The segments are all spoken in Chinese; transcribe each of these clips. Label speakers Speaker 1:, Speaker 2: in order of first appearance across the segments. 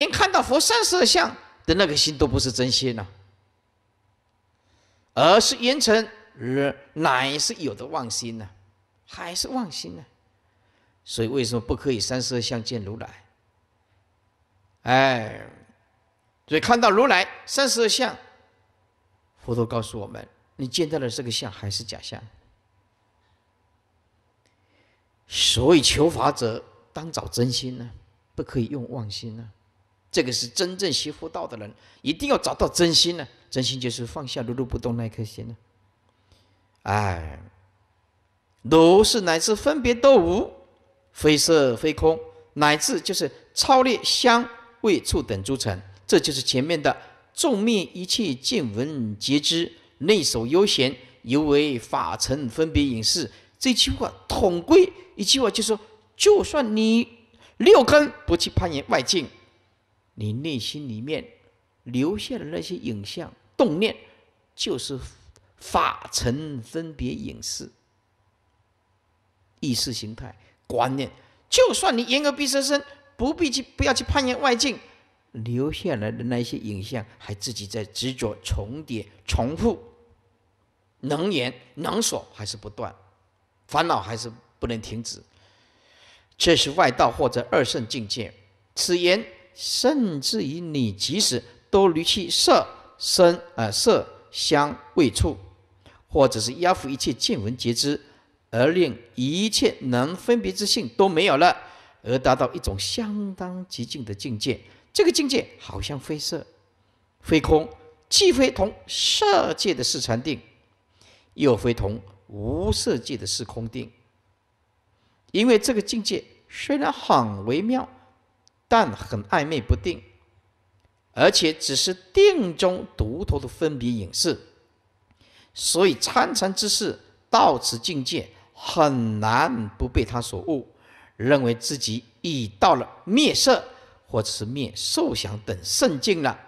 Speaker 1: 连看到佛三十二相的那个心都不是真心呢，而是言成如乃是有的妄心呢，还是妄心呢？所以为什么不可以三十二相见如来？哎，所以看到如来三十二相，佛陀告诉我们：你见到的这个相还是假相。所以求法者当找真心呢，不可以用妄心呢。这个是真正学佛道的人，一定要找到真心呢。真心就是放下如如不动那颗心呢。哎，如是乃至分别都无，非色非空，乃至就是超越香味触等诸尘。这就是前面的众灭一切见闻皆知，内守悠闲，犹为法尘分别隐士。这句话统归一句话就是：就算你六根不去攀缘外境。你内心里面留下的那些影像、动念，就是法尘、分别、影视、意识形态、观念。就算你言而必生身，不必去，不要去攀缘外境，留下来的那些影像还自己在执着、重叠、重复，能言能所还是不断，烦恼还是不能停止。这是外道或者二圣境界。此言。甚至于你即使都离弃色身呃色香味触，或者是压服一切见闻觉知，而令一切能分别之性都没有了，而达到一种相当极静的境界。这个境界好像非色非空，既非同色界的色禅定，又非同无色界的色空定。因为这个境界虽然很微妙。但很暧昧不定，而且只是定中独头的分别影视，所以参禅之士到此境界，很难不被他所悟，认为自己已到了灭色或者是灭受想等圣境了，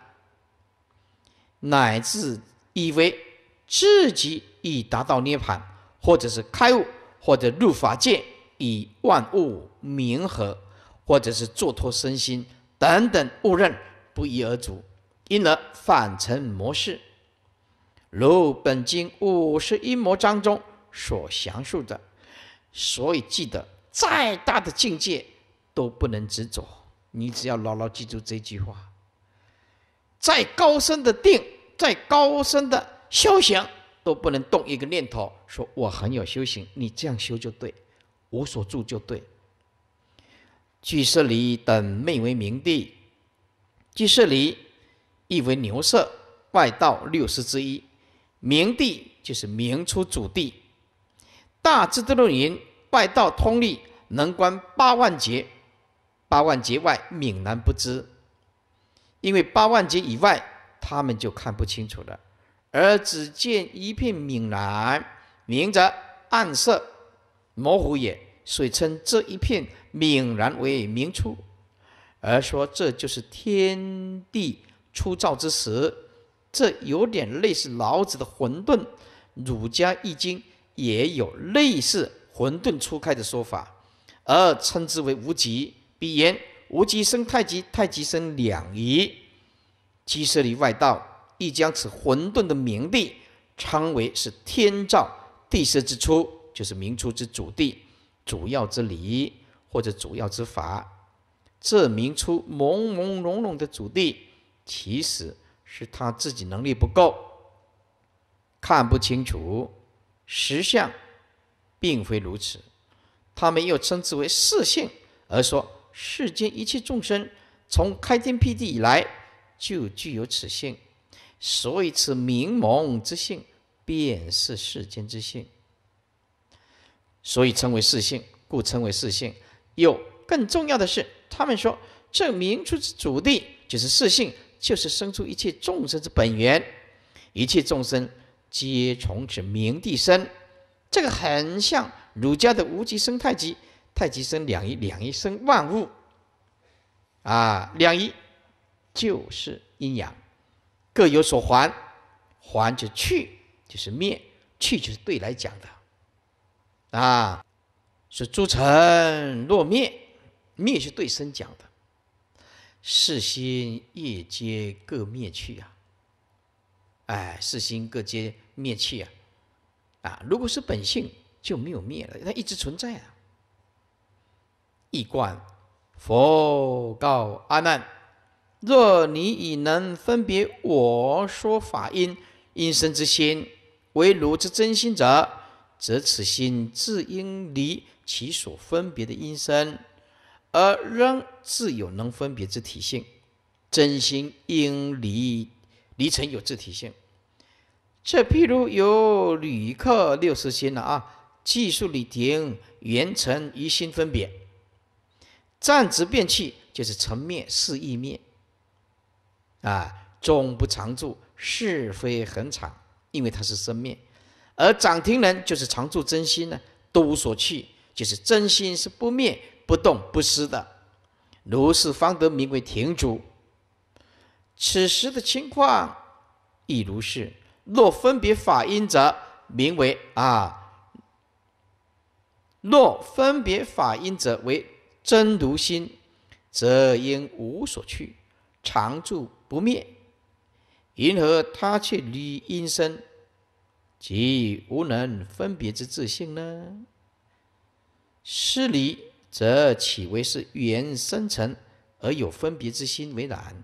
Speaker 1: 乃至以为自己已达到涅槃，或者是开悟，或者入法界，以万物名合。或者是做脱身心等等误认不一而足，因而反成模式。如《本经五十一魔章》中所详述的，所以记得再大的境界都不能执着。你只要牢牢记住这句话：，再高深的定，再高深的修行，都不能动一个念头。说我很有修行，你这样修就对，无所住就对。巨室里等命为明地，巨室里意为牛舍，外道六师之一。明地就是明出主地，大智德论云：外道通力能观八万劫，八万劫外泯然不知。因为八万劫以外，他们就看不清楚了，而只见一片泯然，明则暗色模糊也。所以称这一片泯然为明初，而说这就是天地初造之时。这有点类似老子的混沌，儒家《易经》也有类似混沌初开的说法，而称之为无极。彼言无极生太极，太极生两仪。其实离外道亦将此混沌的名地称为是天造地设之初，就是明初之主地。主要之理或者主要之法，这明出朦朦胧胧的主地，其实是他自己能力不够，看不清楚实相，并非如此。他们又称之为四性，而说世间一切众生从开天辟地以来就具有此性，所以此明蒙之性便是世间之性。所以称为四性，故称为四性。有更重要的是，他们说这明出之主地就是四性，就是生出一切众生之本源，一切众生皆从此明地生。这个很像儒家的无极生太极，太极生两仪，两仪生万物。啊，两仪就是阴阳，各有所还，还就去，就是灭，去就是对来讲的。啊，是诸尘若灭，灭是对生讲的，世心业皆各灭去啊。哎，世心各皆灭去啊。啊，如果是本性就没有灭了，它一直存在啊。一观佛告阿难：若你已能分别我说法因因生之心为汝之真心者。则此心自应离其所分别的因身，而仍自有能分别之体性。真心应离离尘有自体性。这譬如有旅客六十心了啊，技术旅停缘尘于心分别，暂直变弃，就是成灭，是意灭。啊，终不常住，是非恒常，因为它是生灭。而掌庭人就是常住真心呢，都无所去，就是真心是不灭、不动、不失的，如是方得名为停主。此时的情况亦如是。若分别法音者，名为啊；若分别法音者为真如心，则应无所去，常住不灭。云何他却理因生？即无能分别之自性呢？是离，则岂为是缘生成而有分别之心为然？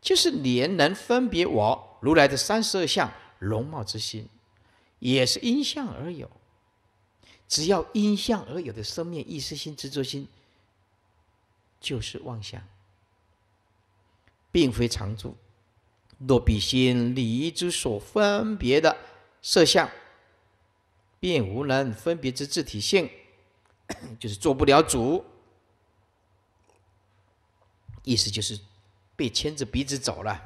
Speaker 1: 就是连能分别我如来的三十二相容貌之心，也是因相而有。只要因相而有的生命意识心执着心，就是妄想，并非常住。若比心离之所分别的。色相便无能分别之自体性，就是做不了主。意思就是被牵着鼻子走了，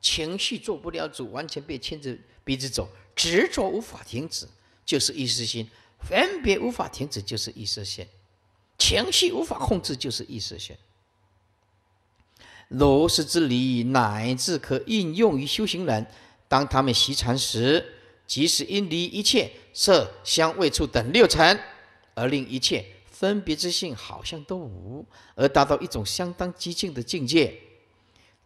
Speaker 1: 情绪做不了主，完全被牵着鼻子走，执着无法停止，就是意识心；分别无法停止，就是意识心；情绪无法控制，就是意识心。如是之理，乃至可应用于修行人。当他们习禅时，即使因离一切色、香、味、触等六尘，而令一切分别之性好像都无，而达到一种相当激进的境界。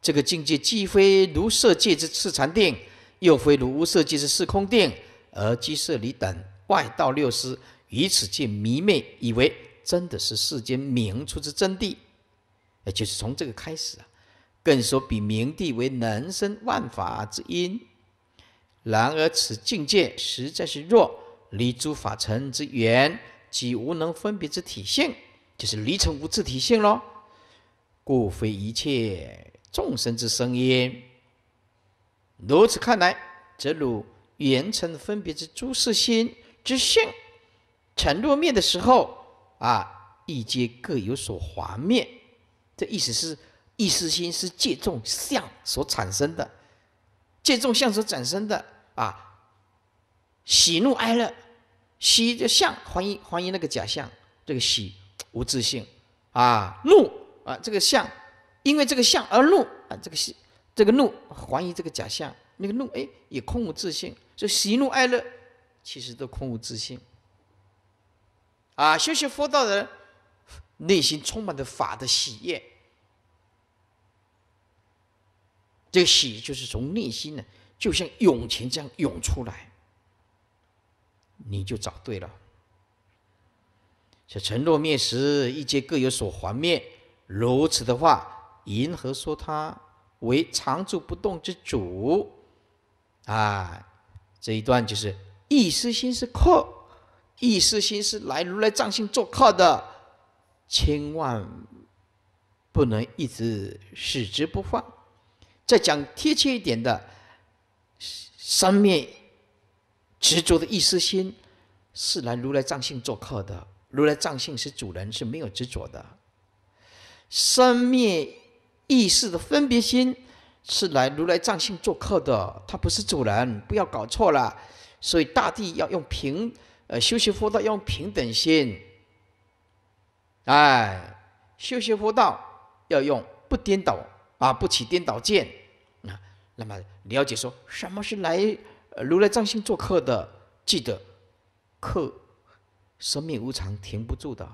Speaker 1: 这个境界既非如色界之赤禅定，又非如无色界之四空定，而即舍离等外道六师于此界迷昧，以为真的是世间明处之真谛。也就是从这个开始啊，更说比明地为能生万法之因。然而此境界实在是弱，离诸法尘之缘及无能分别之体现，就是离尘无自体现喽。故非一切众生之声音。如此看来，则如缘尘分别之诸识心之性，成、落、灭的时候啊，亦皆各有所华灭。这意思是，意识心是借众相所产生的，借众相所产生的。啊，喜怒哀乐，喜就像怀疑怀疑那个假象，这个喜无自信啊，怒啊，这个相，因为这个相而怒啊，这个喜，这个怒怀疑这个假象，那个怒哎也空无自信，所以喜怒哀乐其实都空无自信。啊，修习佛道的内心充满着法的喜悦，这个喜就是从内心的。就像涌泉这样涌出来，你就找对了。这成若灭时，一切各有所还灭。如此的话，银河说他为常住不动之主。啊，这一段就是：意识心是客，意识心是来如来藏心做客的，千万不能一直使之不放。再讲贴切一点的。三灭执着的意思心是来如来藏性做客的，如来藏性是主人，是没有执着的。三灭意识的分别心是来如来藏性做客的，他不是主人，不要搞错了。所以大帝要用平，呃，修习佛道要用平等心。哎，修习佛道要用不颠倒啊，不起颠倒见。那么，了解说：“什么是来如来藏心做客的？记得客生命无常，停不住的。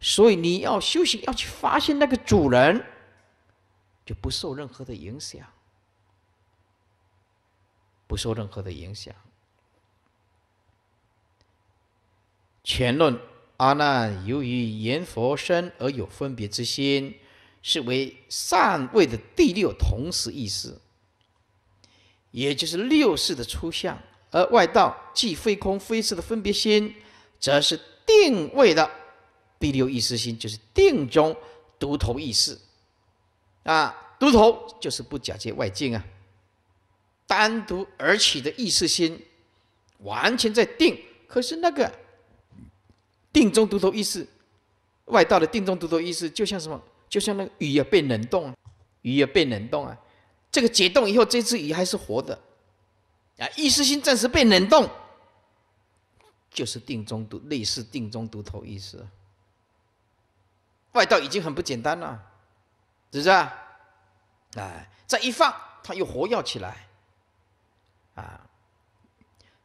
Speaker 1: 所以你要修行，要去发现那个主人，就不受任何的影响，不受任何的影响。”前论阿难由于言佛身而有分别之心。是为上位的第六同时意识，也就是六世的初相；而外道即非空非色的分别心，则是定位的第六意识心，就是定中独头意识。啊，独头就是不假借外境啊，单独而起的意识心，完全在定。可是那个定中独头意识，外道的定中独头意识，就像什么？就像那个鱼啊被冷冻鱼啊被冷冻啊，这个解冻以后，这只鱼还是活的啊，意识心暂时被冷冻，就是定中毒，类似定中毒头意识，外道已经很不简单了，是不是？哎，再一放，它又活跃起来，啊，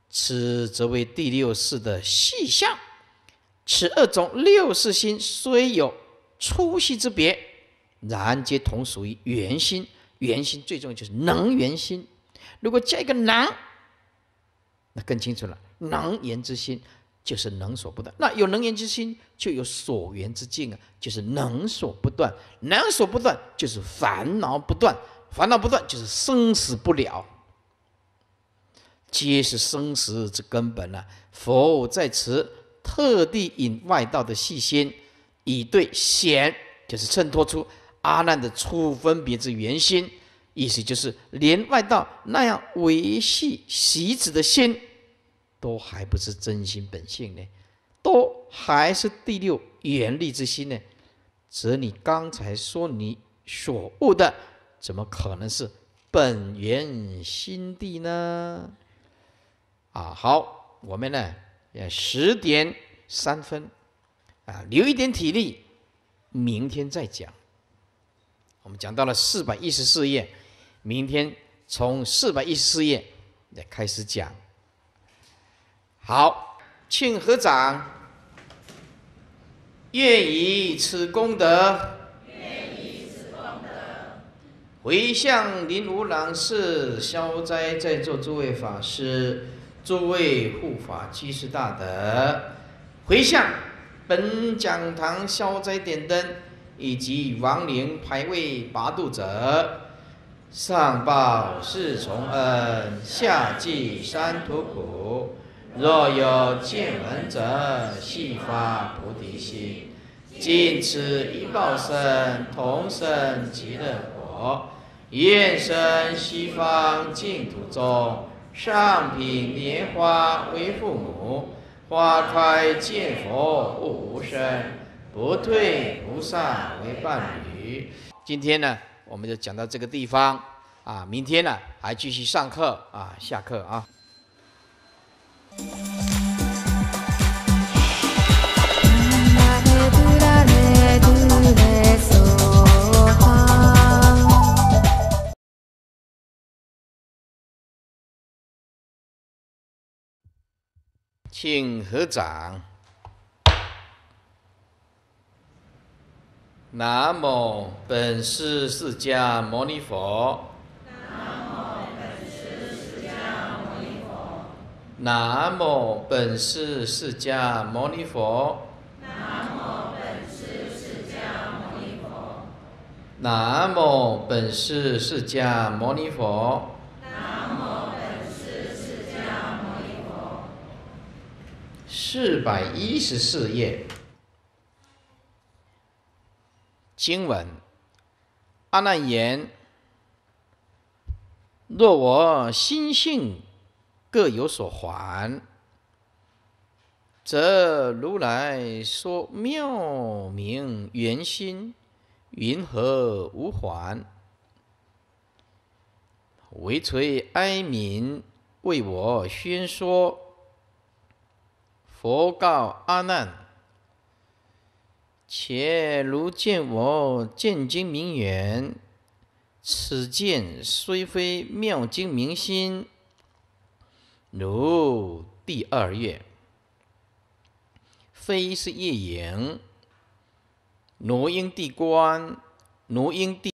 Speaker 1: 此则为第六世的细象。此二种六世心虽有。粗细之别，然皆同属于圆心。圆心最重要就是能圆心。如果加一个能，那更清楚了。能圆之心，就是能所不断。那有能圆之心，就有所圆之境啊，就是能所不断。能所不断，就是烦恼不断。烦恼不断，就是生死不了。皆是生死之根本啊！佛在此特地引外道的细心。以对显，就是衬托出阿难的初分别之原心，意思就是连外道那样维系习子的心，都还不是真心本性呢，都还是第六原力之心呢。则你刚才说你所悟的，怎么可能是本源心地呢？啊，好，我们呢，也十点三分。啊，留一点体力，明天再讲。我们讲到了四百一十四页，明天从四百一十四页来开始讲。好，请合掌。愿以此功德，愿以此功德，回向林无郎是消灾，在座诸位法师、诸位护法，居士大德，回向。本讲堂消灾点灯，以及亡灵牌位拔度者，上报四重恩，下济三途苦。若有见闻者，悉发菩提心，尽此一报身，同生极乐国，愿生西方净土中，上品莲花为父母。花开见佛，悟无声；不退不散为伴侣。今天呢，我们就讲到这个地方啊，明天呢，还继续上课啊，下课啊。请合掌。南无本师释迦牟尼佛。南无本师释迦牟尼佛。南无本师释迦牟尼佛。南无本师释迦牟尼佛。南无本师释迦牟尼佛。四百一十四页经文，阿难言：若我心性各有所还，则如来说妙明圆心，云何无还？唯垂哀民为我宣说。佛告阿难：且如见我见经明远，此见虽非妙经明心，如第二月，非是夜言。挪音地观，挪音地。